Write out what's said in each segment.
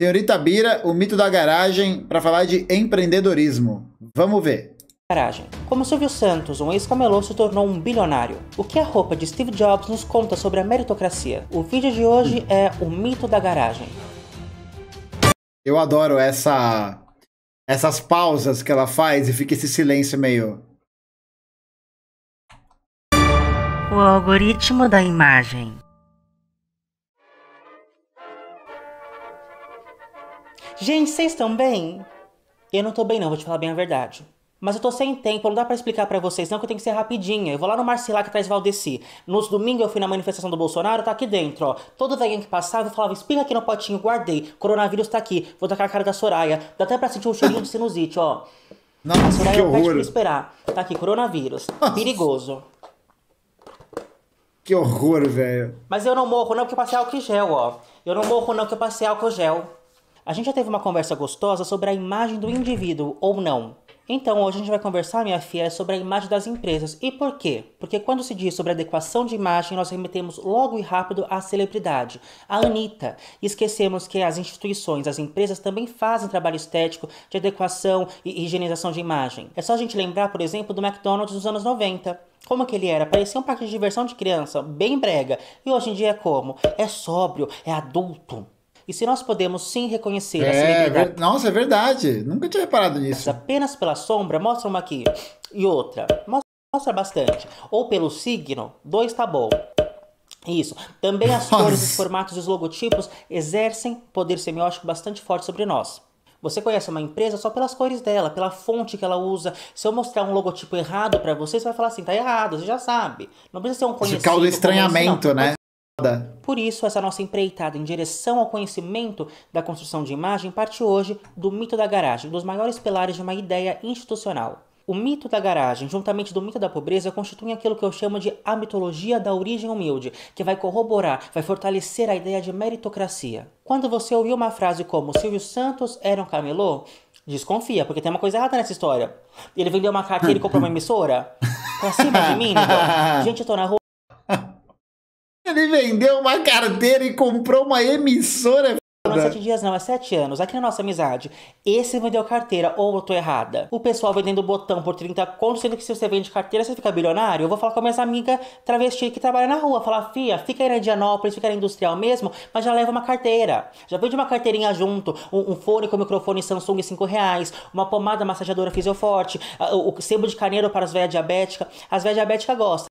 Senhorita Bira, o mito da garagem para falar de empreendedorismo. Vamos ver. Garagem. Como Silvio Santos, um ex-camelô, se tornou um bilionário. O que a roupa de Steve Jobs nos conta sobre a meritocracia? O vídeo de hoje é o mito da garagem. Eu adoro essa essas pausas que ela faz e fica esse silêncio meio O algoritmo da imagem. Gente, vocês estão bem? Eu não tô bem não, vou te falar bem a verdade. Mas eu tô sem tempo, não dá para explicar para vocês não que eu tenho que ser rapidinha. Eu vou lá no Marcilac atrás Valdeci. Nos domingos eu fui na manifestação do Bolsonaro, tá aqui dentro, ó. Todo velhinho que passava eu falava, espirra aqui no potinho, guardei. Coronavírus tá aqui, vou tacar a cara da Soraya. Dá até pra sentir um cheirinho de sinusite, ó. Nossa, Soraya que horror. pra esperar. Tá aqui, coronavírus. Perigoso. Que horror, velho. Mas eu não morro não porque eu passei álcool gel, ó. Eu não morro não porque eu passei álcool gel. A gente já teve uma conversa gostosa sobre a imagem do indivíduo ou não. Então, hoje a gente vai conversar, minha filha, sobre a imagem das empresas. E por quê? Porque quando se diz sobre adequação de imagem, nós remetemos logo e rápido à celebridade, à Anitta. E esquecemos que as instituições, as empresas também fazem trabalho estético de adequação e higienização de imagem. É só a gente lembrar, por exemplo, do McDonald's dos anos 90. Como que ele era? Parecia um parque de diversão de criança, bem brega. E hoje em dia é como? É sóbrio, é adulto. E se nós podemos sim reconhecer é, a celebridade. Nossa, é verdade. Nunca tinha reparado nisso. Apenas pela sombra, mostra uma aqui. E outra. Mostra, bastante. Ou pelo signo, dois tá bom. Isso. Também as Nossa. cores, os formatos e os logotipos exercem poder semiótico bastante forte sobre nós. Você conhece uma empresa só pelas cores dela, pela fonte que ela usa. Se eu mostrar um logotipo errado para você, você vai falar assim, tá errado, você já sabe. Não precisa ser um conhecido. Isso causa estranhamento, né? Por isso, essa nossa empreitada em direção ao conhecimento da construção de imagem parte hoje do mito da garagem, dos maiores pilares de uma ideia institucional. O mito da garagem, juntamente do mito da pobreza, constituem aquilo que eu chamo de a mitologia da origem humilde, que vai corroborar, vai fortalecer a ideia de meritocracia. Quando você ouviu uma frase como Silvio Santos era um camelô, desconfia, porque tem uma coisa errada nessa história. Ele vendeu uma carteira e comprou uma emissora? Pra cima de mim, então. Gente, eu tô na rua ele vendeu uma carteira e comprou uma emissora. É não é sete dias, não, é sete anos. Aqui na nossa amizade, esse vendeu carteira, ou eu tô errada. O pessoal vendendo botão por 30 conto, sendo que se você vende carteira, você fica bilionário. Eu vou falar com a minha amiga travesti que trabalha na rua, falar, fia, fica aí na Indianópolis, fica na industrial mesmo, mas já leva uma carteira. Já vende uma carteirinha junto, um, um fone com microfone Samsung 5 reais, uma pomada massageadora fisioforte, o, o sebo de carneiro para as velhas diabéticas. As velhas diabéticas gostam.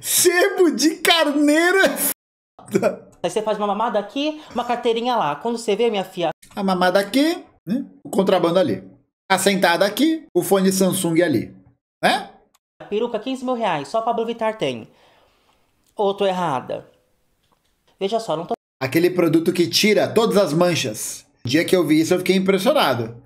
Sebo de carneiro é foda. Aí você faz uma mamada aqui, uma carteirinha lá. Quando você vê, minha filha. A mamada aqui, né? O contrabando ali. A sentada aqui, o fone Samsung ali. Né? A peruca, 15 mil reais. Só Pablo Vittar tem. Ou tô errada? Veja só, não tô. Aquele produto que tira todas as manchas. O dia que eu vi isso, eu fiquei impressionado.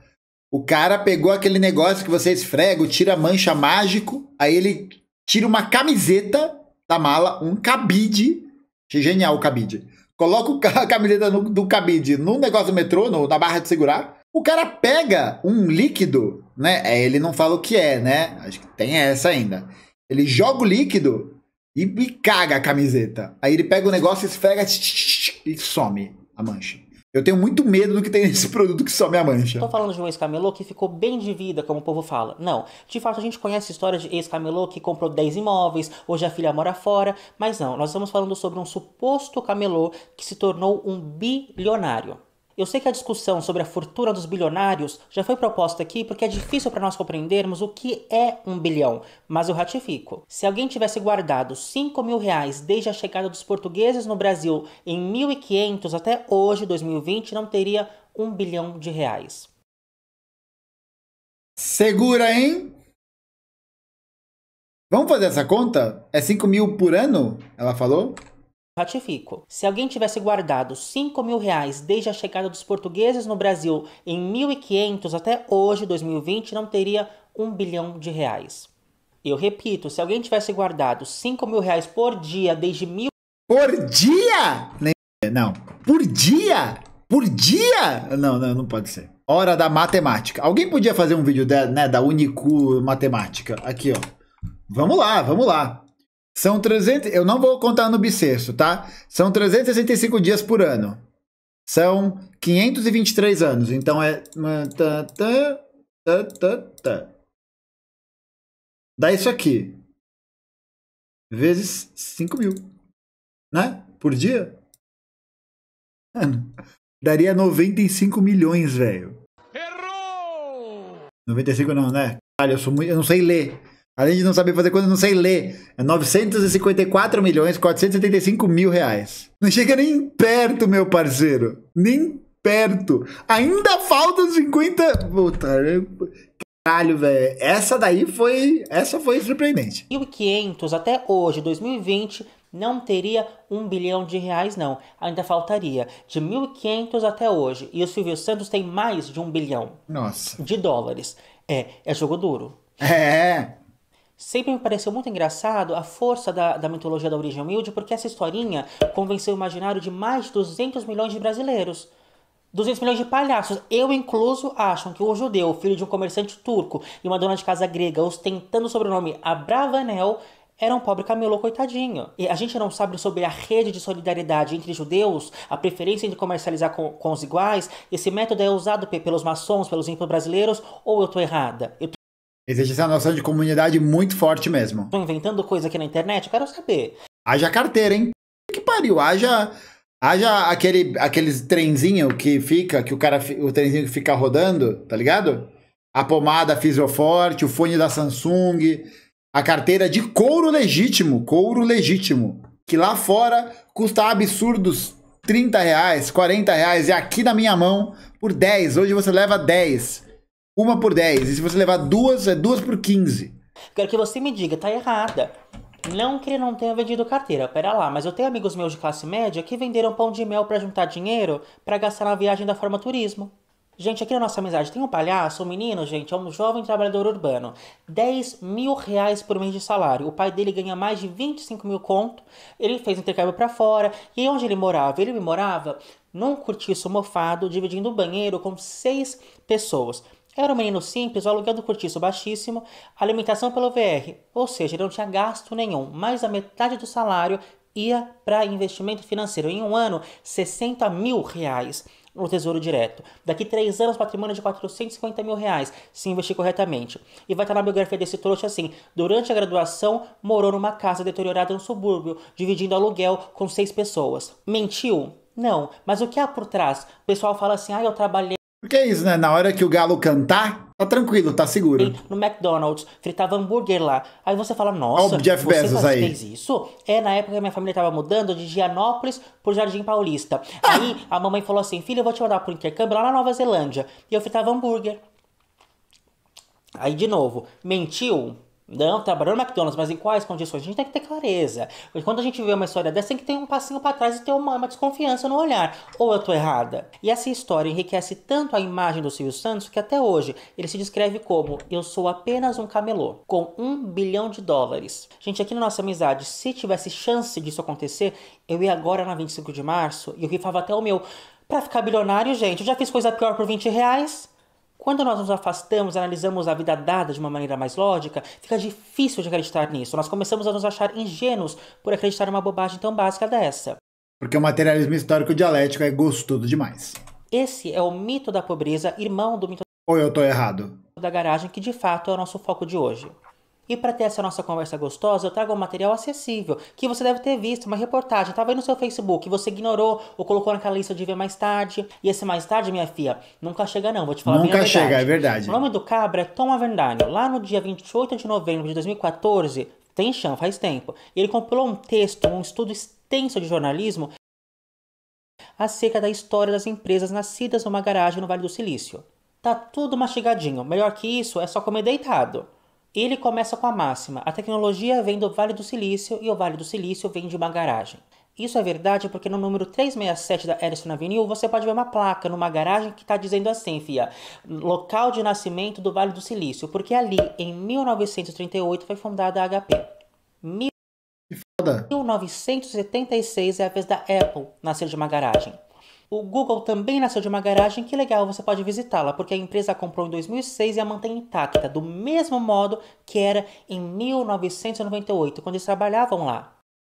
O cara pegou aquele negócio que você esfrega, tira mancha mágico, aí ele tira uma camiseta da mala, um cabide. Achei genial o cabide. Coloca a camiseta no, do cabide no negócio do metrô, no, na barra de segurar. O cara pega um líquido, né? É, ele não fala o que é, né? Acho que tem essa ainda. Ele joga o líquido e, e caga a camiseta. Aí ele pega o negócio, esfrega tch, tch, tch, e some a mancha. Eu tenho muito medo do que tem nesse produto que só me mancha. Tô falando de um ex-camelô que ficou bem de vida, como o povo fala. Não. De fato, a gente conhece histórias de ex-camelô que comprou 10 imóveis, hoje a filha mora fora, mas não. Nós estamos falando sobre um suposto camelô que se tornou um bilionário. Eu sei que a discussão sobre a fortuna dos bilionários já foi proposta aqui porque é difícil para nós compreendermos o que é um bilhão, mas eu ratifico. Se alguém tivesse guardado 5 mil reais desde a chegada dos portugueses no Brasil em 1500 até hoje, 2020, não teria um bilhão de reais. Segura, hein? Vamos fazer essa conta? É 5 mil por ano? Ela falou? Ratifico. Se alguém tivesse guardado 5 mil reais desde a chegada dos portugueses no Brasil em 1500 até hoje, 2020, não teria um bilhão de reais. Eu repito, se alguém tivesse guardado 5 mil reais por dia desde mil... Por dia? Não. Por dia? Por dia? Não, não, não pode ser. Hora da matemática. Alguém podia fazer um vídeo da, né, da Unicu Matemática. Aqui, ó. Vamos lá, vamos lá. São 300, eu não vou contar no bissexto, tá? São 365 dias por ano. São 523 anos, então é Dá isso aqui. Vezes 5 mil. Né? Por dia. Mano, daria 95 milhões, velho. Errou! 95 não, né? Olha, eu, sou muito, eu não sei ler. Além de não saber fazer coisa, não sei ler. É 954 milhões 475 mil reais. Não chega nem perto, meu parceiro. Nem perto. Ainda falta 50. Puta. Caralho, velho. Essa daí foi. Essa foi surpreendente. 1.500 até hoje, 2020, não teria um bilhão de reais, não. Ainda faltaria de 1.500 até hoje. E o Silvio Santos tem mais de um bilhão. Nossa. De dólares. É, é jogo duro. É. Sempre me pareceu muito engraçado a força da, da mitologia da origem humilde, porque essa historinha convenceu o imaginário de mais de 200 milhões de brasileiros. 200 milhões de palhaços, eu incluso, acham que o judeu, filho de um comerciante turco e uma dona de casa grega, ostentando o sobrenome Abravanel, era um pobre camelô coitadinho. E a gente não sabe sobre a rede de solidariedade entre judeus, a preferência de comercializar com, com os iguais. Esse método é usado pelos maçons, pelos ímpios brasileiros, ou eu tô errada? Eu, Existe essa noção de comunidade muito forte mesmo. Tô inventando coisa aqui na internet, eu quero saber. Haja carteira, hein? Que pariu, haja. Haja aquele, aqueles trenzinho que fica, que o cara. O trenzinho que fica rodando, tá ligado? A pomada Fisioforte, o fone da Samsung, a carteira de couro legítimo, couro legítimo. Que lá fora custa absurdos 30 reais, 40 reais, e aqui na minha mão por 10. Hoje você leva 10. Uma por 10. E se você levar duas, é duas por 15. Quero que você me diga, tá errada. Não que ele não tenha vendido carteira, pera lá, mas eu tenho amigos meus de classe média que venderam pão de mel para juntar dinheiro para gastar na viagem da forma turismo. Gente, aqui na nossa amizade tem um palhaço, um menino, gente, é um jovem trabalhador urbano. 10 mil reais por mês de salário. O pai dele ganha mais de 25 mil conto. Ele fez intercâmbio para fora. E onde ele morava? Ele morava num cortiço mofado, dividindo o banheiro com seis pessoas. Era um menino simples, o aluguel do cortiço baixíssimo, alimentação pelo VR, ou seja, ele não tinha gasto nenhum, mais da metade do salário ia para investimento financeiro. Em um ano, 60 mil reais no Tesouro Direto. Daqui três anos, patrimônio de 450 mil reais, se investir corretamente. E vai estar na biografia desse trouxa assim: durante a graduação, morou numa casa deteriorada no subúrbio, dividindo aluguel com seis pessoas. Mentiu? Não, mas o que há por trás? O pessoal fala assim: ah, eu trabalhei. Porque é isso, né? Na hora que o galo cantar, tá tranquilo, tá seguro. No McDonald's, fritava hambúrguer lá. Aí você fala, nossa, o Jeff você Bezos aí. fez isso? É, na época que minha família tava mudando de Gianópolis pro Jardim Paulista. Aí a mamãe falou assim, filha, eu vou te mandar pro intercâmbio lá na Nova Zelândia. E eu fritava hambúrguer. Aí, de novo, mentiu? Não, trabalhou no McDonald's, mas em quais condições? A gente tem que ter clareza. Porque Quando a gente vê uma história dessa, tem que ter um passinho para trás e ter uma, uma, desconfiança no olhar. Ou eu tô errada? E essa história enriquece tanto a imagem do Silvio Santos que até hoje ele se descreve como eu sou apenas um camelô, com um bilhão de dólares. Gente, aqui na nossa amizade, se tivesse chance disso acontecer, eu ia agora na 25 de março e eu rifava até o meu. Pra ficar bilionário, gente, eu já fiz coisa pior por 20 reais. Quando nós nos afastamos, analisamos a vida dada de uma maneira mais lógica, fica difícil de acreditar nisso. Nós começamos a nos achar ingênuos por acreditar numa bobagem tão básica dessa. Porque o materialismo histórico dialético é gostoso demais. Esse é o mito da pobreza, irmão do mito Ou eu tô errado? da garagem, que de fato é o nosso foco de hoje. E para ter essa nossa conversa gostosa, eu trago um material acessível, que você deve ter visto, uma reportagem, estava aí no seu Facebook, você ignorou ou colocou naquela lista de ver mais tarde. E esse mais tarde, minha filha, nunca chega não, vou te falar Nunca chega, é verdade. é verdade. O nome do cabra é Tom Avendano. Lá no dia 28 de novembro de 2014, tem chão, faz tempo, ele compilou um texto, um estudo extenso de jornalismo acerca da história das empresas nascidas numa garagem no Vale do Silício. Tá tudo mastigadinho, melhor que isso é só comer deitado. Ele começa com a máxima: a tecnologia vem do Vale do Silício e o Vale do Silício vem de uma garagem. Isso é verdade porque no número 367 da Edison Avenue você pode ver uma placa numa garagem que está dizendo assim, fia, local de nascimento do Vale do Silício, porque ali em 1938 foi fundada a HP. Mil... 1976 é a vez da Apple nascer de uma garagem. O Google também nasceu de uma garagem que legal, você pode visitá-la, porque a empresa a comprou em 2006 e a mantém intacta, do mesmo modo que era em 1998, quando eles trabalhavam lá.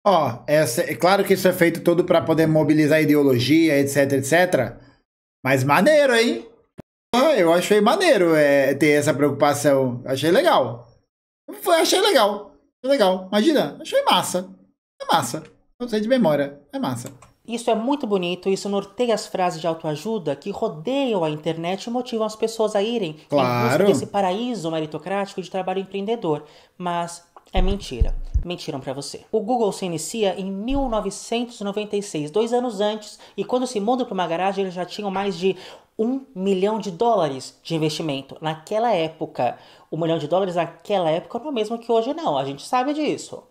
Ó, oh, é claro que isso é feito todo para poder mobilizar ideologia, etc, etc. Mas maneiro, hein? eu achei maneiro é, ter essa preocupação. Achei legal. Foi, achei legal. Legal. Imagina, achei massa. É massa. Não sei de memória. É massa. Isso é muito bonito, isso norteia as frases de autoajuda que rodeiam a internet e motivam as pessoas a irem claro. em busca desse paraíso meritocrático de trabalho empreendedor. Mas é mentira. Mentiram para você. O Google se inicia em 1996, dois anos antes, e quando se muda para uma garagem eles já tinham mais de um milhão de dólares de investimento naquela época. Um milhão de dólares naquela época não é o mesmo que hoje, não. A gente sabe disso.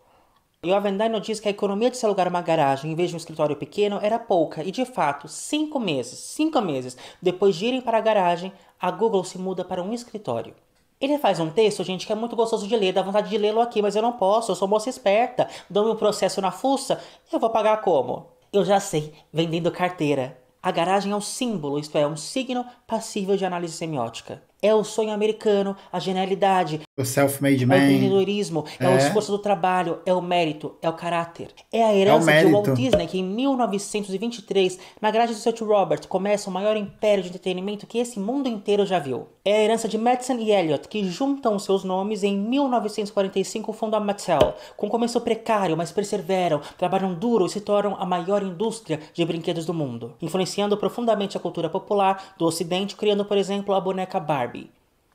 E o Avendai diz que a economia de se alugar é uma garagem em vez de um escritório pequeno era pouca, e de fato, cinco meses, cinco meses depois de irem para a garagem, a Google se muda para um escritório. Ele faz um texto, gente, que é muito gostoso de ler, dá vontade de lê-lo aqui, mas eu não posso, eu sou moça esperta, dou-me um processo na fuça, eu vou pagar como? Eu já sei, vendendo carteira. A garagem é um símbolo, isto é, um signo passível de análise semiótica. É o sonho americano, a genialidade. O self-made man. É o empreendedorismo, é. é. o esforço do trabalho, é o mérito, é o caráter. É a é herança é de Walt Disney, que em 1923, na grade do Seth Robert, começa o maior império de entretenimento que esse mundo inteiro já viu é a herança de Madsen e Elliot, que juntam seus nomes em 1945 fundam a Mattel. Com começo precário, mas perseveram, trabalham duro e se tornam a maior indústria de brinquedos do mundo, influenciando profundamente a cultura popular do Ocidente, criando, por exemplo, a boneca Barbie.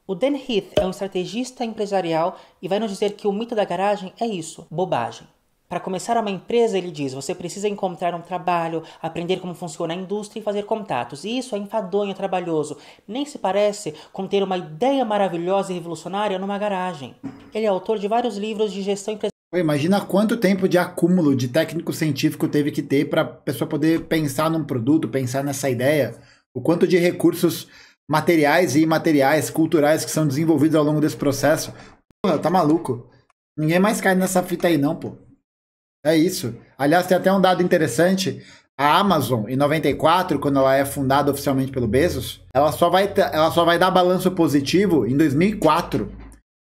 O Dan Heath é um estrategista empresarial e vai nos dizer que o mito da garagem é isso, bobagem. Para começar uma empresa, ele diz: você precisa encontrar um trabalho, aprender como funciona a indústria e fazer contatos. E isso é enfadonho, trabalhoso. Nem se parece com ter uma ideia maravilhosa e revolucionária numa garagem. Ele é autor de vários livros de gestão empresarial. Imagina quanto tempo de acúmulo de técnico científico teve que ter para a pessoa poder pensar num produto, pensar nessa ideia. O quanto de recursos materiais e imateriais, culturais que são desenvolvidos ao longo desse processo. Porra, tá maluco. Ninguém mais cai nessa fita aí, não, pô. É isso. Aliás, tem até um dado interessante. A Amazon, em 94, quando ela é fundada oficialmente pelo Bezos, ela só vai, ela só vai dar balanço positivo em 2004.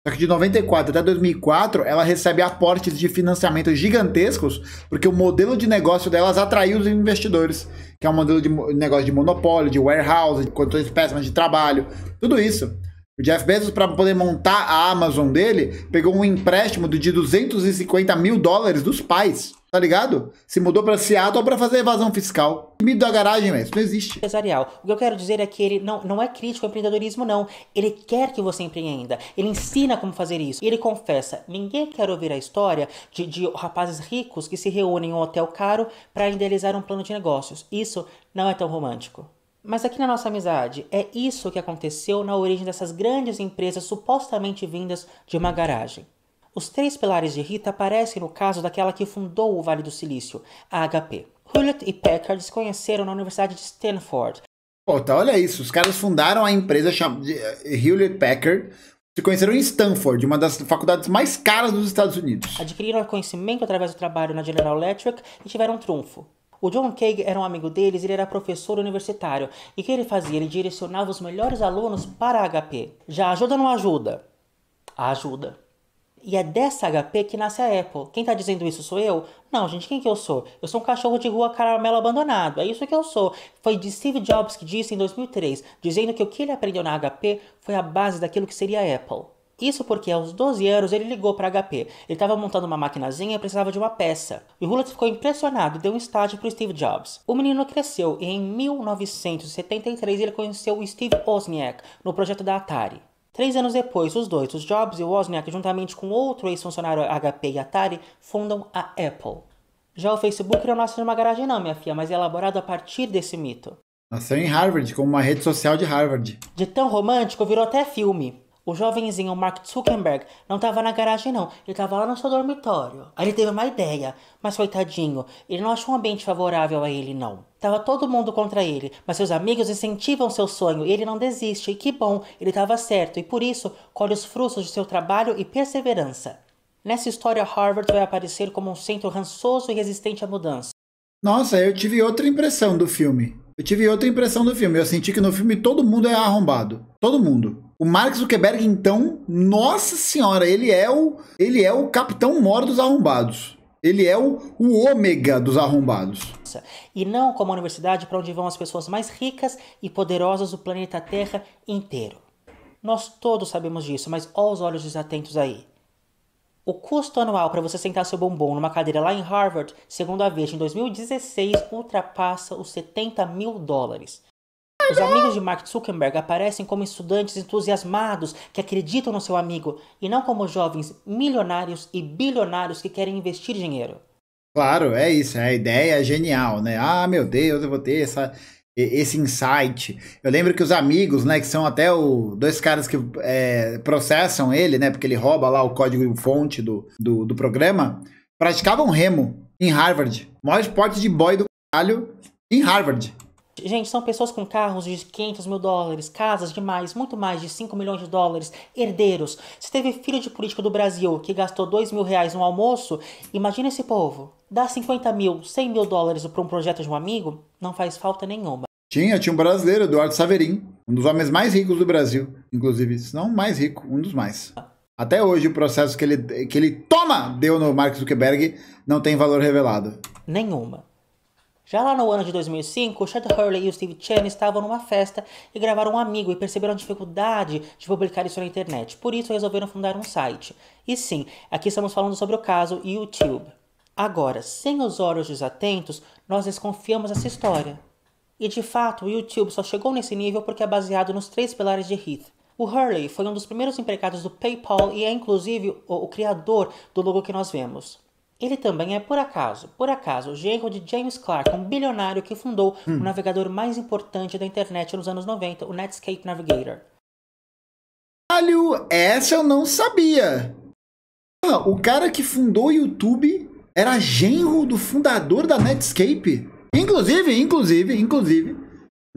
Só que de 94 até 2004, ela recebe aportes de financiamento gigantescos, porque o modelo de negócio delas atraiu os investidores, que é um modelo de negócio de monopólio, de warehouse, de condições péssimas de trabalho, tudo isso. O Jeff Bezos, para poder montar a Amazon dele, pegou um empréstimo de 250 mil dólares dos pais, tá ligado? Se mudou para Seattle para fazer evasão fiscal. Limite da garagem, mas não existe. Empresarial. O que eu quero dizer é que ele não, não é crítico ao empreendedorismo, não. Ele quer que você empreenda. Ele ensina como fazer isso. E ele confessa, ninguém quer ouvir a história de, de rapazes ricos que se reúnem em um hotel caro para idealizar um plano de negócios. Isso não é tão romântico. Mas aqui na nossa amizade, é isso que aconteceu na origem dessas grandes empresas supostamente vindas de uma garagem. Os três pilares de Rita aparecem no caso daquela que fundou o Vale do Silício, a HP. Hewlett e Packard se conheceram na Universidade de Stanford. Puta, tá, olha isso, os caras fundaram a empresa chamada eh, Hewlett Packard, se conheceram em Stanford, uma das faculdades mais caras dos Estados Unidos. Adquiriram conhecimento através do trabalho na General Electric e tiveram um trunfo, o John Cage era um amigo deles, ele era professor universitário. E o que ele fazia? Ele direcionava os melhores alunos para a HP. Já ajuda ou não ajuda? Ajuda. E é dessa HP que nasce a Apple. Quem tá dizendo isso sou eu? Não, gente, quem que eu sou? Eu sou um cachorro de rua caramelo abandonado. É isso que eu sou. Foi de Steve Jobs que disse em 2003, dizendo que o que ele aprendeu na HP foi a base daquilo que seria a Apple. Isso porque aos 12 anos ele ligou para HP. Ele estava montando uma maquinazinha e precisava de uma peça. E Hewlett ficou impressionado e deu um estágio para Steve Jobs. O menino cresceu e em 1973 ele conheceu o Steve Wozniak no projeto da Atari. Três anos depois, os dois, os Jobs e o Wozniak, juntamente com outro ex-funcionário HP e Atari, fundam a Apple. Já o Facebook não nasce numa garagem não, minha filha, mas é elaborado a partir desse mito. Nasceu em Harvard, como uma rede social de Harvard. De tão romântico, virou até filme. O jovenzinho Mark Zuckerberg não estava na garagem, não. Ele estava lá no seu dormitório. Aí ele teve uma ideia, mas coitadinho, ele não achou um ambiente favorável a ele, não. Tava todo mundo contra ele, mas seus amigos incentivam seu sonho e ele não desiste. E que bom, ele estava certo e por isso colhe os frutos de seu trabalho e perseverança. Nessa história, Harvard vai aparecer como um centro rançoso e resistente à mudança. Nossa, eu tive outra impressão do filme. Eu tive outra impressão do filme. Eu senti que no filme todo mundo é arrombado. Todo mundo. O Mark Zuckerberg, então, nossa senhora, ele é o, ele é o capitão mor dos arrombados. Ele é o, o ômega dos arrombados. E não como a universidade para onde vão as pessoas mais ricas e poderosas do planeta Terra inteiro. Nós todos sabemos disso, mas olha os olhos desatentos aí. O custo anual para você sentar seu bombom numa cadeira lá em Harvard, segundo a Veja, em 2016, ultrapassa os 70 mil dólares. Os amigos de Mark Zuckerberg aparecem como estudantes entusiasmados que acreditam no seu amigo e não como jovens milionários e bilionários que querem investir dinheiro. Claro, é isso, né? a ideia é genial, né? Ah, meu Deus, eu vou ter essa, esse insight. Eu lembro que os amigos, né, que são até o, dois caras que é, processam ele, né, porque ele rouba lá o código-fonte do, do, do, programa, praticavam remo em Harvard. Maior esporte de boy do caralho em Harvard. Gente, são pessoas com carros de 500 mil dólares, casas de mais, muito mais de 5 milhões de dólares, herdeiros. Se teve filho de político do Brasil que gastou 2 mil reais no almoço, imagina esse povo. Dá 50 mil, 100 mil dólares para um projeto de um amigo não faz falta nenhuma. Tinha, tinha um brasileiro, Eduardo Saverin, um dos homens mais ricos do Brasil, inclusive, se não mais rico, um dos mais. Até hoje o processo que ele, que ele toma deu no Mark Zuckerberg não tem valor revelado. Nenhuma. Já lá no ano de 2005, Chad Hurley e o Steve Chen estavam numa festa e gravaram um amigo e perceberam a dificuldade de publicar isso na internet. Por isso, resolveram fundar um site. E sim, aqui estamos falando sobre o caso YouTube. Agora, sem os olhos desatentos, nós desconfiamos essa história. E de fato, o YouTube só chegou nesse nível porque é baseado nos três pilares de Heath. O Hurley foi um dos primeiros empregados do PayPal e é inclusive o, o criador do logo que nós vemos. Ele também é, por acaso, por acaso, o genro de James Clark, um bilionário que fundou hum. o navegador mais importante da internet nos anos 90, o Netscape Navigator. Caralho, essa eu não sabia! Ah, o cara que fundou o YouTube era genro do fundador da Netscape. Inclusive, inclusive, inclusive,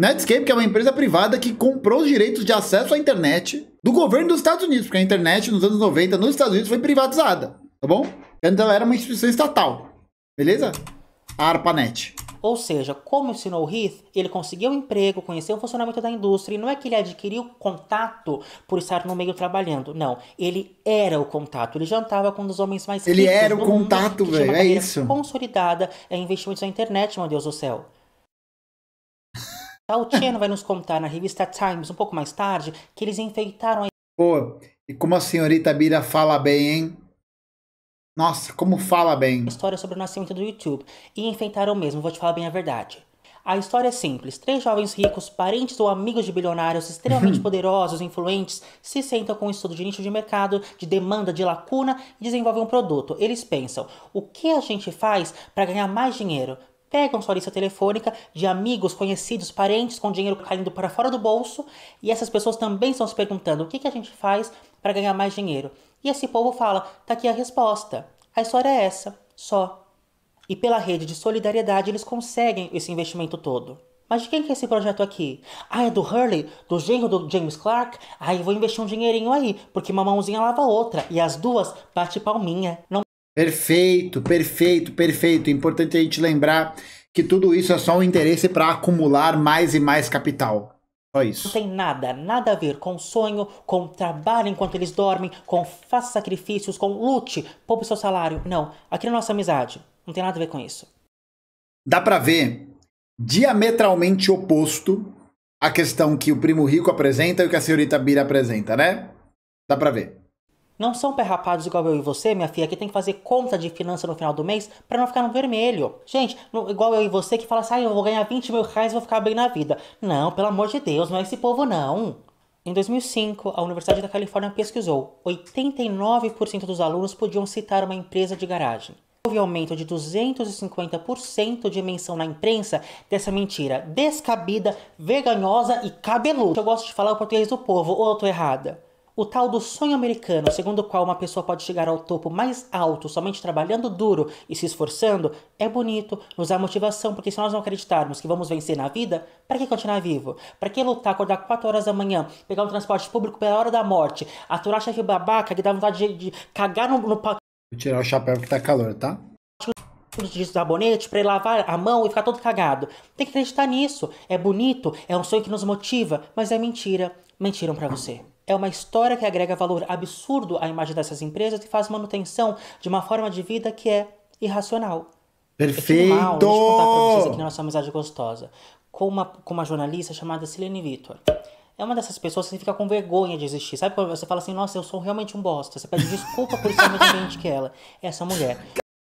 Netscape, que é uma empresa privada que comprou os direitos de acesso à internet do governo dos Estados Unidos, porque a internet nos anos 90 nos Estados Unidos foi privatizada, tá bom? Antes então, ela era uma instituição estatal, beleza? A ARPANET. Ou seja, como ensinou Heath, ele conseguiu um emprego, conheceu o funcionamento da indústria, e não é que ele adquiriu contato por estar no meio trabalhando. Não, ele era o contato. Ele jantava com um dos homens mais Ele era o contato, velho. É isso. Consolidada é investimentos na internet, meu Deus do céu. Tal Tieno vai nos contar na revista Times, um pouco mais tarde, que eles enfeitaram a. Pô, e como a senhorita Bira fala bem, hein? Nossa, como fala bem. História sobre o nascimento do YouTube. E enfeitaram mesmo, vou te falar bem a verdade. A história é simples. Três jovens ricos, parentes ou amigos de bilionários extremamente uhum. poderosos e influentes, se sentam com um estudo de nicho de mercado, de demanda, de lacuna e desenvolvem um produto. Eles pensam: o que a gente faz para ganhar mais dinheiro? Pegam sua lista telefônica de amigos, conhecidos, parentes com dinheiro caindo para fora do bolso e essas pessoas também estão se perguntando: o que, que a gente faz para ganhar mais dinheiro? E esse povo fala: tá aqui a resposta. A história é essa, só. E pela rede de solidariedade eles conseguem esse investimento todo. Mas de quem que é esse projeto aqui? Ah, é do Hurley? Do genro do James Clark? Aí eu vou investir um dinheirinho aí, porque uma mãozinha lava a outra e as duas bate palminha. Não... Perfeito, perfeito, perfeito. Importante a gente lembrar que tudo isso é só um interesse para acumular mais e mais capital. Só isso. Não tem nada, nada a ver com sonho, com trabalho enquanto eles dormem, com faça sacrifícios, com lute, poupe seu salário. Não, aqui na nossa amizade, não tem nada a ver com isso. Dá para ver diametralmente oposto a questão que o primo rico apresenta e o que a senhorita Bira apresenta, né? Dá para ver. Não são perrapados igual eu e você, minha filha, que tem que fazer conta de finança no final do mês para não ficar no vermelho. Gente, igual eu e você que fala assim, ah, eu vou ganhar 20 mil reais e vou ficar bem na vida. Não, pelo amor de Deus, não é esse povo não. Em 2005, a Universidade da Califórnia pesquisou. 89% dos alunos podiam citar uma empresa de garagem. Houve aumento de 250% de menção na imprensa dessa mentira descabida, vergonhosa e cabeluda. Eu gosto de falar o português do povo, ou eu tô errada? O tal do sonho americano, segundo o qual uma pessoa pode chegar ao topo mais alto somente trabalhando duro e se esforçando, é bonito, nos dá motivação, porque se nós não acreditarmos que vamos vencer na vida, para que continuar vivo? Para que lutar, acordar 4 horas da manhã, pegar um transporte público pela hora da morte, aturar chefe babaca que dá vontade de, de cagar no, no Vou tirar o chapéu que tá calor, tá? de sabonete para lavar a mão e ficar todo cagado. Tem que acreditar nisso. É bonito, é um sonho que nos motiva, mas é mentira. Mentiram para você. É uma história que agrega valor absurdo à imagem dessas empresas e faz manutenção de uma forma de vida que é irracional. Perfeito! Eu mal, deixa eu contar pra vocês aqui na nossa amizade gostosa. Com uma, com uma jornalista chamada Silene Vitor. É uma dessas pessoas que fica com vergonha de existir. Sabe quando você fala assim, nossa, eu sou realmente um bosta. Você pede desculpa por ser mais doente que ela. Essa mulher.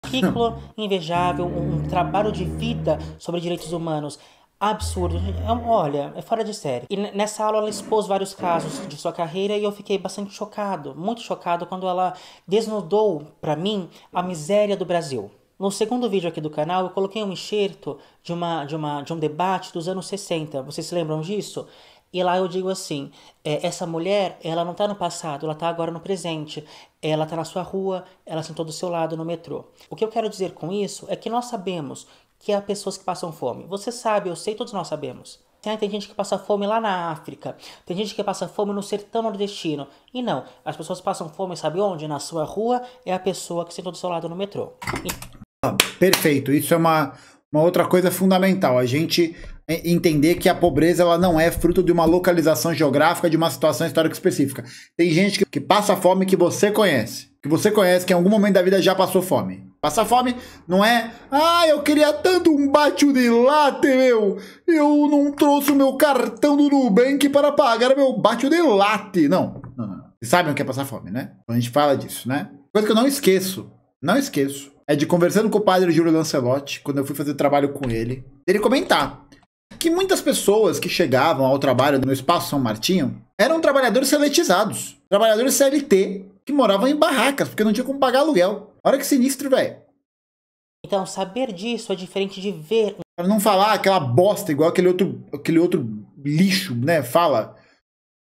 Ridícula, invejável, um trabalho de vida sobre direitos humanos absurdo. É olha, é fora de série. E nessa aula ela expôs vários casos de sua carreira e eu fiquei bastante chocado, muito chocado quando ela desnudou para mim a miséria do Brasil. No segundo vídeo aqui do canal, eu coloquei um enxerto de, uma, de, uma, de um debate dos anos 60. Vocês se lembram disso? E lá eu digo assim: é, essa mulher, ela não está no passado, ela está agora no presente. Ela está na sua rua, ela sentou do seu lado no metrô. O que eu quero dizer com isso é que nós sabemos que há pessoas que passam fome. Você sabe, eu sei, todos nós sabemos. Ah, tem gente que passa fome lá na África, tem gente que passa fome no sertão nordestino. E não, as pessoas passam fome, sabe onde? Na sua rua é a pessoa que sentou do seu lado no metrô. Ah, perfeito, isso é uma, uma outra coisa fundamental. A gente entender que a pobreza ela não é fruto de uma localização geográfica, de uma situação histórica específica. Tem gente que, que passa fome que você conhece, que você conhece que em algum momento da vida já passou fome. Passar fome não é, ah, eu queria tanto um bate de latte, meu. Eu não trouxe o meu cartão do Nubank para pagar meu bate de latte. Não, não, não. Vocês sabem o que é passar fome, né? A gente fala disso, né? Coisa que eu não esqueço, não esqueço, é de conversando com o padre Júlio Lancelotti, quando eu fui fazer trabalho com ele, ele comentar que muitas pessoas que chegavam ao trabalho no Espaço São Martinho eram trabalhadores seletizados, trabalhadores CLT, que moravam em barracas, porque não tinha como pagar aluguel. Olha que sinistro, velho. Então, saber disso é diferente de ver. Pra não falar aquela bosta igual aquele outro, aquele outro lixo, né? Fala.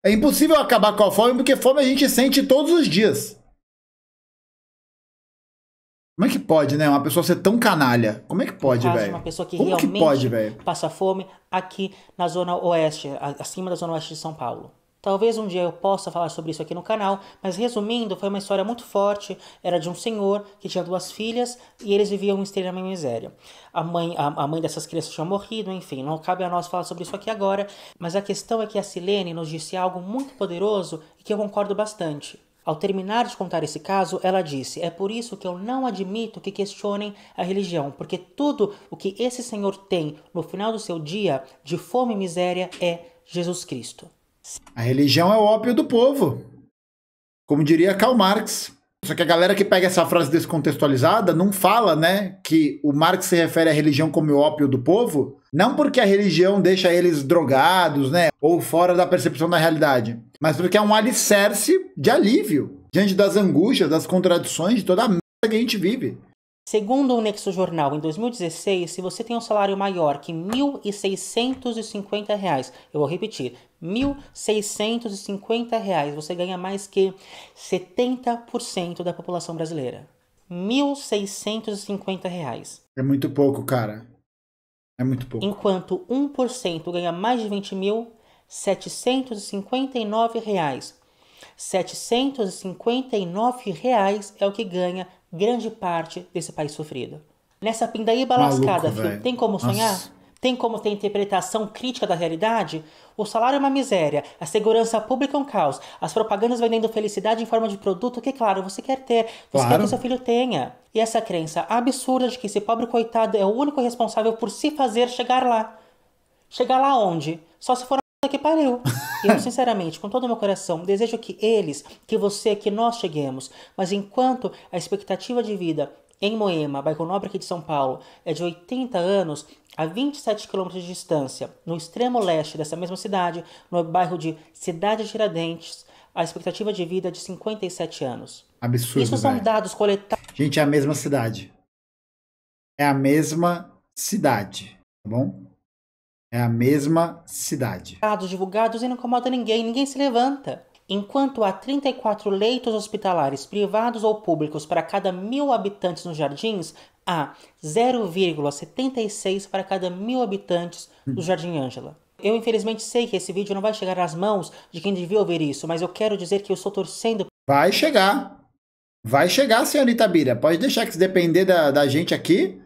É impossível acabar com a fome porque fome a gente sente todos os dias. Como é que pode, né? Uma pessoa ser tão canalha. Como é que pode, velho? Uma pessoa que Como realmente que pode, velho passa fome aqui na zona oeste, acima da zona oeste de São Paulo. Talvez um dia eu possa falar sobre isso aqui no canal, mas resumindo, foi uma história muito forte. Era de um senhor que tinha duas filhas e eles viviam em extrema miséria. A mãe, a, a, mãe dessas crianças tinha morrido, enfim, não cabe a nós falar sobre isso aqui agora, mas a questão é que a Silene nos disse algo muito poderoso e que eu concordo bastante. Ao terminar de contar esse caso, ela disse: É por isso que eu não admito que questionem a religião, porque tudo o que esse senhor tem no final do seu dia de fome e miséria é Jesus Cristo. A religião é o ópio do povo. Como diria Karl Marx. Só que a galera que pega essa frase descontextualizada não fala, né, que o Marx se refere à religião como o ópio do povo, não porque a religião deixa eles drogados, né, ou fora da percepção da realidade, mas porque é um alicerce de alívio diante das angústias, das contradições, de toda a merda que a gente vive. Segundo o Nexo Jornal, em 2016, se você tem um salário maior que R$ 1.650, eu vou repetir, 1.650 reais. Você ganha mais que 70% da população brasileira. 1.650 reais. É muito pouco, cara. É muito pouco. Enquanto 1% ganha mais de R$ mil, R$ reais. 759 reais é o que ganha grande parte desse país sofrido. Nessa pindaíba Maluco, lascada, filho, tem como sonhar? Nossa. Tem como ter interpretação crítica da realidade? O salário é uma miséria, a segurança pública é um caos, as propagandas vendendo felicidade em forma de produto que, claro, você quer ter, você claro. quer que seu filho tenha. E essa crença absurda de que esse pobre coitado é o único responsável por se fazer chegar lá. Chegar lá onde? Só se for a que pariu. Eu, sinceramente, com todo o meu coração, desejo que eles, que você, que nós cheguemos. Mas enquanto a expectativa de vida em Moema, bairro nobre aqui de São Paulo, é de 80 anos, a 27 quilômetros de distância, no extremo leste dessa mesma cidade, no bairro de Cidade Tiradentes, a expectativa de vida é de 57 anos. Absurdo. Isso são dados coletados. Gente, é a mesma cidade. É a mesma cidade, tá bom? É a mesma cidade. Dados divulgados e não incomoda ninguém, ninguém se levanta enquanto há 34 leitos hospitalares privados ou públicos para cada mil habitantes nos jardins, há 0,76 para cada mil habitantes do hum. Jardim Ângela. Eu infelizmente sei que esse vídeo não vai chegar nas mãos de quem devia ouvir isso, mas eu quero dizer que eu estou torcendo. Vai chegar. Vai chegar, senhorita Bira. Pode deixar que se depender da, da gente aqui,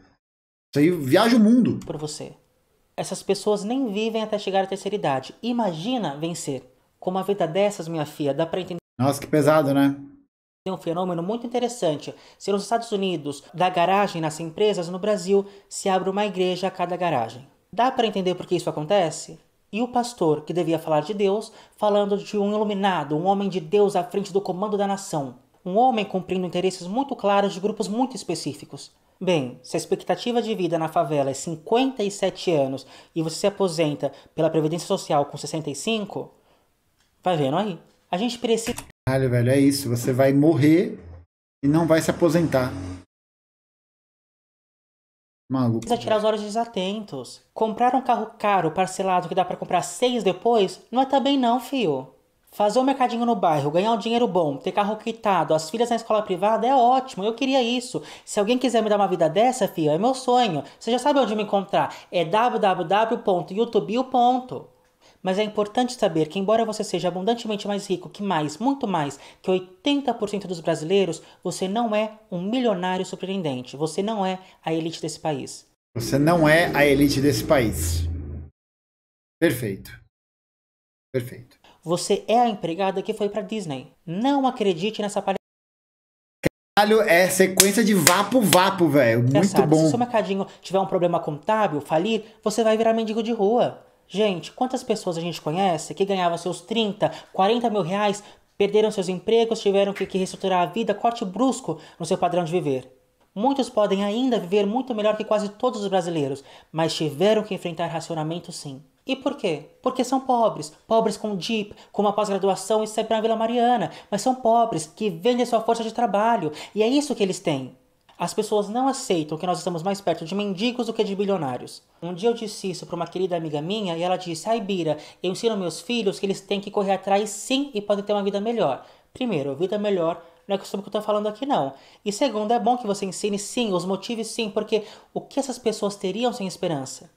isso aí viaja o mundo. Por você. Essas pessoas nem vivem até chegar à terceira idade. Imagina vencer com a vida dessas, minha filha, dá pra entender. Nossa, que pesado, né? Tem um fenômeno muito interessante. Se nos Estados Unidos da garagem nas empresas, no Brasil se abre uma igreja a cada garagem. Dá para entender por que isso acontece? E o pastor, que devia falar de Deus, falando de um iluminado, um homem de Deus à frente do comando da nação. Um homem cumprindo interesses muito claros de grupos muito específicos. Bem, se a expectativa de vida na favela é 57 anos e você se aposenta pela Previdência Social com 65, Tá vendo aí? A gente precisa. Caralho, velho, é isso. Você vai morrer e não vai se aposentar. Maluco. Precisa tirar os olhos desatentos. Comprar um carro caro, parcelado, que dá para comprar seis depois, não é também não, fio. Fazer o um mercadinho no bairro, ganhar um dinheiro bom, ter carro quitado, as filhas na escola privada é ótimo, eu queria isso. Se alguém quiser me dar uma vida dessa, fio, é meu sonho. Você já sabe onde me encontrar. É www.youtube.com. Mas é importante saber que, embora você seja abundantemente mais rico que mais, muito mais, que 80% dos brasileiros, você não é um milionário surpreendente. Você não é a elite desse país. Você não é a elite desse país. Perfeito. Perfeito. Você é a empregada que foi para Disney. Não acredite nessa palhaçada. Caralho, é sequência de vapo vapo, velho. Muito bom. Se o seu mercadinho tiver um problema contábil, falir, você vai virar mendigo de rua. Gente, quantas pessoas a gente conhece que ganhavam seus 30, 40 mil reais, perderam seus empregos, tiveram que, reestruturar a vida, corte brusco no seu padrão de viver? Muitos podem ainda viver muito melhor que quase todos os brasileiros, mas tiveram que enfrentar racionamento sim. E por quê? Porque são pobres, pobres com DIP, com uma pós-graduação e sempre na Vila Mariana, mas são pobres que vendem sua força de trabalho, e é isso que eles têm. As pessoas não aceitam que nós estamos mais perto de mendigos do que de bilionários. Um dia eu disse isso para uma querida amiga minha e ela disse: Ai, Bira, eu ensino meus filhos que eles têm que correr atrás sim e podem ter uma vida melhor. Primeiro, vida melhor não é sobre o que eu estou falando aqui, não. E segundo, é bom que você ensine sim, os motivos sim, porque o que essas pessoas teriam sem esperança?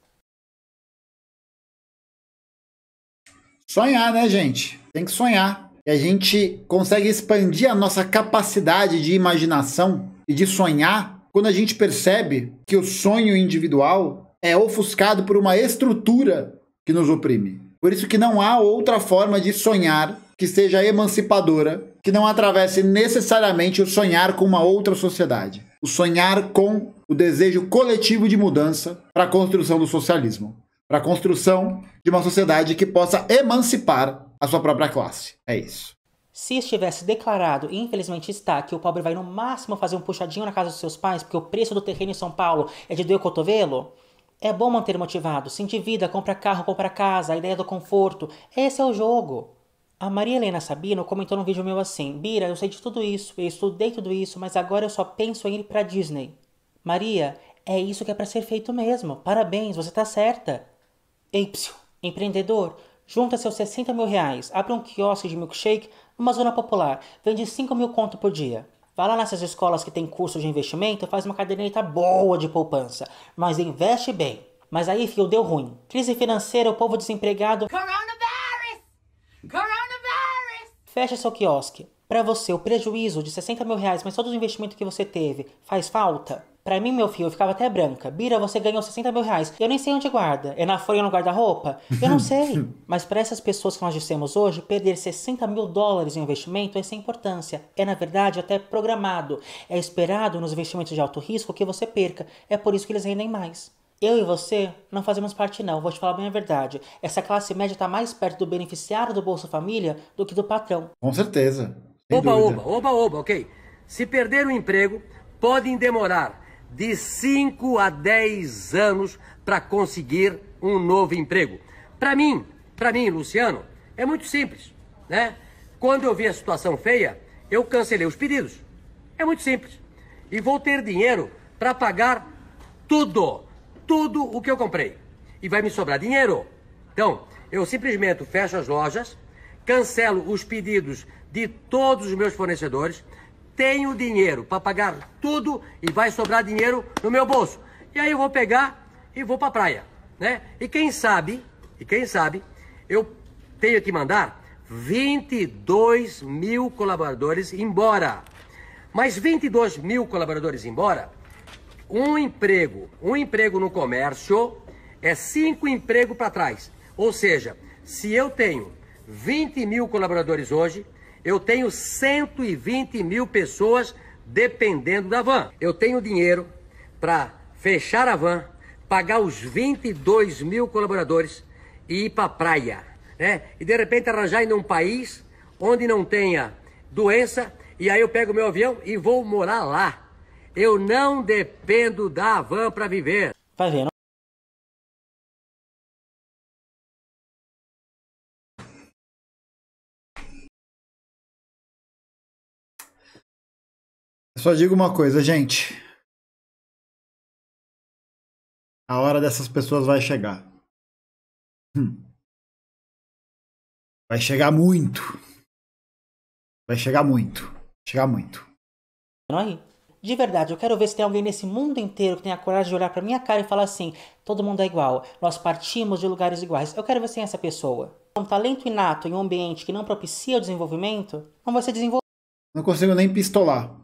Sonhar, né, gente? Tem que sonhar. E a gente consegue expandir a nossa capacidade de imaginação e de sonhar, quando a gente percebe que o sonho individual é ofuscado por uma estrutura que nos oprime. Por isso que não há outra forma de sonhar que seja emancipadora, que não atravesse necessariamente o sonhar com uma outra sociedade, o sonhar com o desejo coletivo de mudança para a construção do socialismo, para a construção de uma sociedade que possa emancipar a sua própria classe. É isso. Se estivesse declarado, e infelizmente está, que o pobre vai no máximo fazer um puxadinho na casa dos seus pais, porque o preço do terreno em São Paulo é de doer o cotovelo, é bom manter motivado. sentir vida, compra carro, compra casa, a ideia do conforto. Esse é o jogo. A Maria Helena Sabino comentou num vídeo meu assim: Bira, eu sei de tudo isso, eu estudei tudo isso, mas agora eu só penso em ir pra Disney. Maria, é isso que é para ser feito mesmo. Parabéns, você tá certa. Ei, psiu, empreendedor, junta seus 60 mil reais, abre um quiosque de milkshake, uma zona popular vende 5 mil conto por dia. Vai lá nessas escolas que tem curso de investimento, faz uma caderneta boa de poupança, mas investe bem. Mas aí, fio, deu ruim. Crise financeira, o povo desempregado. Coronavirus! Coronavirus! Fecha seu quiosque. Para você, o prejuízo de 60 mil reais, mas todo o investimento que você teve, faz falta? Pra mim, meu filho, eu ficava até branca. Bira, você ganhou 60 mil reais. Eu nem sei onde guarda. É na folha no guarda-roupa? Eu não sei. Mas para essas pessoas que nós dissemos hoje, perder 60 mil dólares em investimento é sem importância. É, na verdade, até programado. É esperado nos investimentos de alto risco que você perca. É por isso que eles rendem mais. Eu e você não fazemos parte, não, vou te falar bem a verdade. Essa classe média está mais perto do beneficiário do Bolsa Família do que do patrão. Com certeza. Oba, dúvida. oba, oba, oba, ok. Se perder o emprego, podem demorar de 5 a 10 anos para conseguir um novo emprego. Para mim, para mim, Luciano, é muito simples, né? Quando eu vi a situação feia, eu cancelei os pedidos. É muito simples. E vou ter dinheiro para pagar tudo, tudo o que eu comprei. E vai me sobrar dinheiro. Então, eu simplesmente fecho as lojas, cancelo os pedidos de todos os meus fornecedores, tenho dinheiro para pagar tudo e vai sobrar dinheiro no meu bolso. E aí eu vou pegar e vou para a praia, né? E quem sabe, e quem sabe, eu tenho que mandar 22 mil colaboradores embora. Mas 22 mil colaboradores embora, um emprego, um emprego no comércio é cinco empregos para trás. Ou seja, se eu tenho 20 mil colaboradores hoje, eu tenho 120 mil pessoas dependendo da van. Eu tenho dinheiro para fechar a van, pagar os 22 mil colaboradores e ir para a praia. Né? E de repente arranjar em um país onde não tenha doença e aí eu pego meu avião e vou morar lá. Eu não dependo da van para viver. Tá vendo? Só digo uma coisa, gente. A hora dessas pessoas vai chegar. Hum. Vai chegar muito. Vai chegar muito. Vai chegar muito. Aí. De verdade, eu quero ver se tem alguém nesse mundo inteiro que tenha coragem de olhar pra minha cara e falar assim: todo mundo é igual, nós partimos de lugares iguais. Eu quero ver se tem essa pessoa. Um talento inato em um ambiente que não propicia o desenvolvimento não vai ser desenvolvido. Não consigo nem pistolar.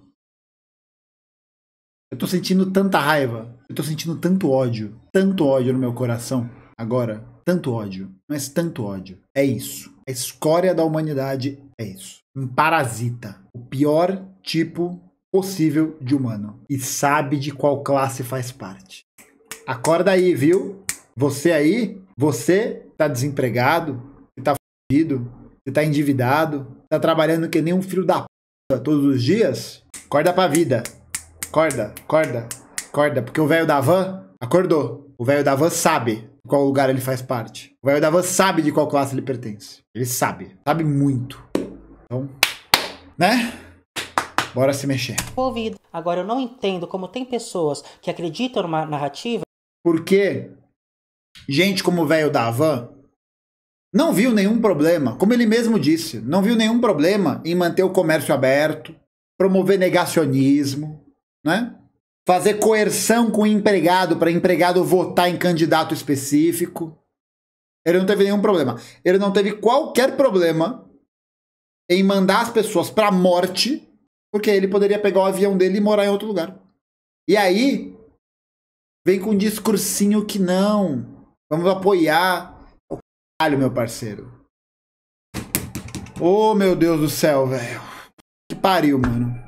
Eu tô sentindo tanta raiva. Eu tô sentindo tanto ódio. Tanto ódio no meu coração. Agora, tanto ódio. Mas tanto ódio. É isso. A escória da humanidade é isso. Um parasita. O pior tipo possível de humano. E sabe de qual classe faz parte. Acorda aí, viu? Você aí, você tá desempregado, você tá fudido, você tá endividado, tá trabalhando que nem um filho da p*** todos os dias? Acorda pra vida. Acorda, acorda, acorda, porque o velho da van acordou. O velho da van sabe qual lugar ele faz parte. O velho da van sabe de qual classe ele pertence. Ele sabe, sabe muito. Então, né? Bora se mexer. Ouvido. Agora eu não entendo como tem pessoas que acreditam numa narrativa. Porque gente como o velho da van não viu nenhum problema, como ele mesmo disse, não viu nenhum problema em manter o comércio aberto, promover negacionismo, né? Fazer coerção com o empregado para empregado votar em candidato específico. Ele não teve nenhum problema. Ele não teve qualquer problema em mandar as pessoas para a morte, porque ele poderia pegar o avião dele e morar em outro lugar. E aí vem com um discursinho que não, vamos apoiar. O caralho, meu parceiro. Oh, meu Deus do céu, velho. Que pariu, mano.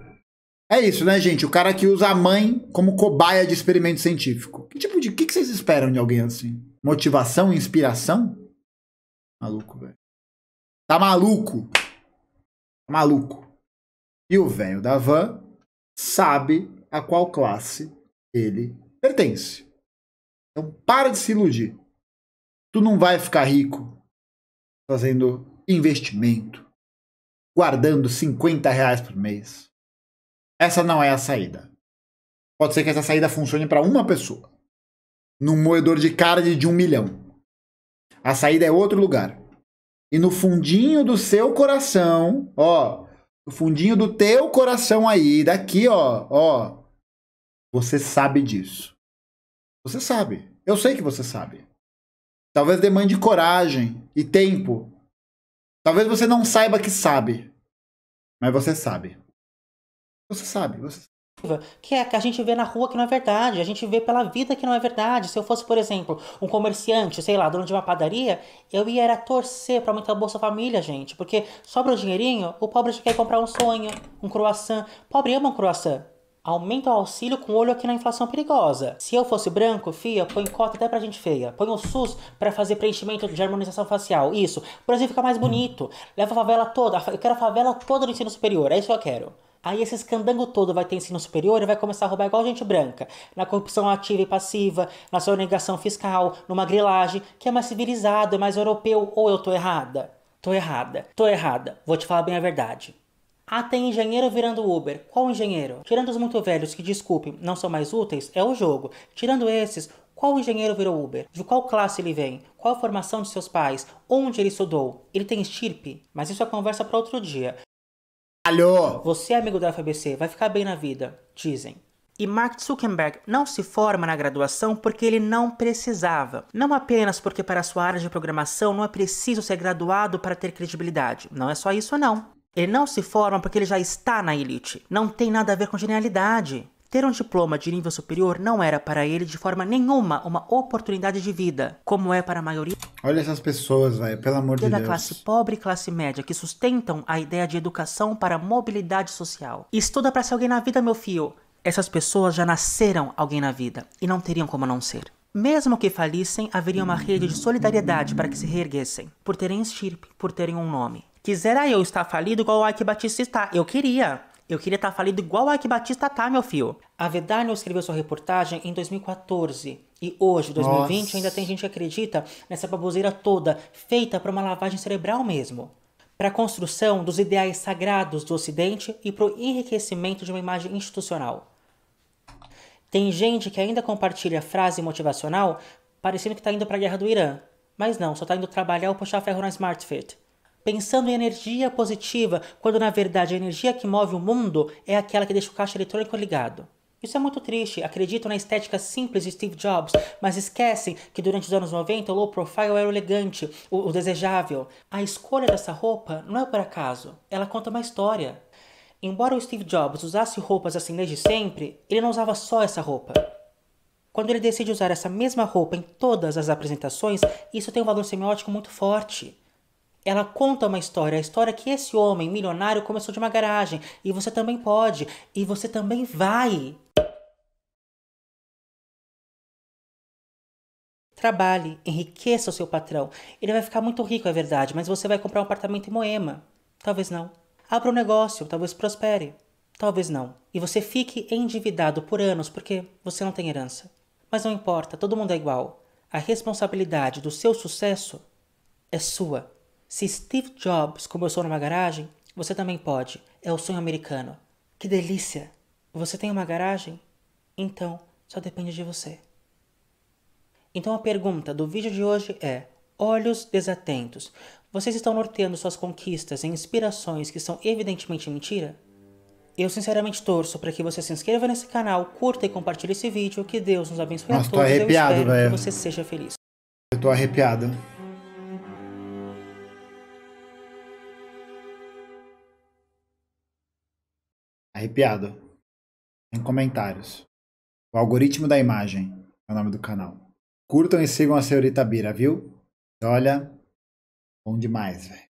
É isso, né, gente? O cara que usa a mãe como cobaia de experimento científico. Que tipo de. O que, que vocês esperam de alguém assim? Motivação, inspiração? Maluco, velho. Tá maluco. Tá maluco. E o velho da van sabe a qual classe ele pertence. Então para de se iludir. Tu não vai ficar rico fazendo investimento, guardando 50 reais por mês. Essa não é a saída. Pode ser que essa saída funcione para uma pessoa. Num moedor de carne de um milhão. A saída é outro lugar. E no fundinho do seu coração, ó, no fundinho do teu coração aí, daqui, ó, ó, você sabe disso. Você sabe. Eu sei que você sabe. Talvez demande coragem e tempo. Talvez você não saiba que sabe, mas você sabe. Você sabe, você que é que a gente vê na rua que não é verdade, a gente vê pela vida que não é verdade. Se eu fosse, por exemplo, um comerciante, sei lá, dono de uma padaria, eu ia era torcer para aumentar a Bolsa Família, gente, porque sobra o um dinheirinho, o pobre já quer comprar um sonho, um croissant. Pobre ama um croissant. Aumenta o auxílio com o olho aqui na inflação perigosa. Se eu fosse branco, fia, põe cota até pra gente feia. Põe o SUS para fazer preenchimento de harmonização facial. Isso. O Brasil fica mais bonito. Leva a favela toda. Eu quero a favela toda no ensino superior. É isso que eu quero. Aí esse escandango todo vai ter ensino superior e vai começar a roubar igual gente branca. Na corrupção ativa e passiva, na sonegação fiscal, numa grilagem, que é mais civilizado, é mais europeu. Ou eu tô errada? Tô errada. Tô errada. Vou te falar bem a verdade. Ah, tem engenheiro virando Uber. Qual engenheiro? Tirando os muito velhos que, desculpe, não são mais úteis, é o jogo. Tirando esses, qual engenheiro virou Uber? De qual classe ele vem? Qual a formação de seus pais? Onde ele estudou? Ele tem estirpe? Mas isso é conversa para outro dia. Alô? Você é amigo da FABC, vai ficar bem na vida, dizem. E Mark Zuckerberg não se forma na graduação porque ele não precisava. Não apenas porque para sua área de programação não é preciso ser graduado para ter credibilidade. Não é só isso não. Ele não se forma porque ele já está na elite. Não tem nada a ver com genialidade. Ter um diploma de nível superior não era para ele de forma nenhuma uma oportunidade de vida, como é para a maioria. Olha essas pessoas, velho, pelo amor de Deus. Da classe pobre e classe média que sustentam a ideia de educação para mobilidade social. Estuda para ser alguém na vida, meu filho. Essas pessoas já nasceram alguém na vida e não teriam como não ser. Mesmo que falissem, haveria uma rede de solidariedade para que se reerguessem, por terem estirpe, por terem um nome. Quisera eu estar falido igual o Ike Batista está. Eu queria. Eu queria estar tá falido igual a que Batista tá, meu filho. A Vedano escreveu sua reportagem em 2014. E hoje, 2020, Nossa. ainda tem gente que acredita nessa baboseira toda, feita para uma lavagem cerebral mesmo. Para a construção dos ideais sagrados do Ocidente e para o enriquecimento de uma imagem institucional. Tem gente que ainda compartilha frase motivacional parecendo que está indo para a guerra do Irã. Mas não, só está indo trabalhar ou puxar ferro na Smart Fit pensando em energia positiva, quando na verdade a energia que move o mundo é aquela que deixa o caixa eletrônico ligado. Isso é muito triste. Acreditam na estética simples de Steve Jobs, mas esquecem que durante os anos 90 o low profile era o elegante, o, o desejável. A escolha dessa roupa não é por acaso, ela conta uma história. Embora o Steve Jobs usasse roupas assim desde sempre, ele não usava só essa roupa. Quando ele decide usar essa mesma roupa em todas as apresentações, isso tem um valor semiótico muito forte. Ela conta uma história, a história que esse homem milionário começou de uma garagem e você também pode e você também vai. Trabalhe, enriqueça o seu patrão. Ele vai ficar muito rico, é verdade, mas você vai comprar um apartamento em Moema. Talvez não. Abra um negócio, talvez prospere. Talvez não. E você fique endividado por anos porque você não tem herança. Mas não importa, todo mundo é igual. A responsabilidade do seu sucesso é sua. Se Steve Jobs começou numa garagem, você também pode. É o sonho americano. Que delícia! Você tem uma garagem? Então, só depende de você. Então a pergunta do vídeo de hoje é: olhos desatentos. Vocês estão norteando suas conquistas e inspirações que são evidentemente mentira? Eu sinceramente torço para que você se inscreva nesse canal, curta e compartilhe esse vídeo. Que Deus nos abençoe Nossa, a todos. Tô arrepiado, Eu espero véio. que você seja feliz. Eu tô arrepiado. Arrepiado. Em comentários. O algoritmo da imagem é o nome do canal. Curtam e sigam a senhorita Bira, viu? Olha, bom demais, velho.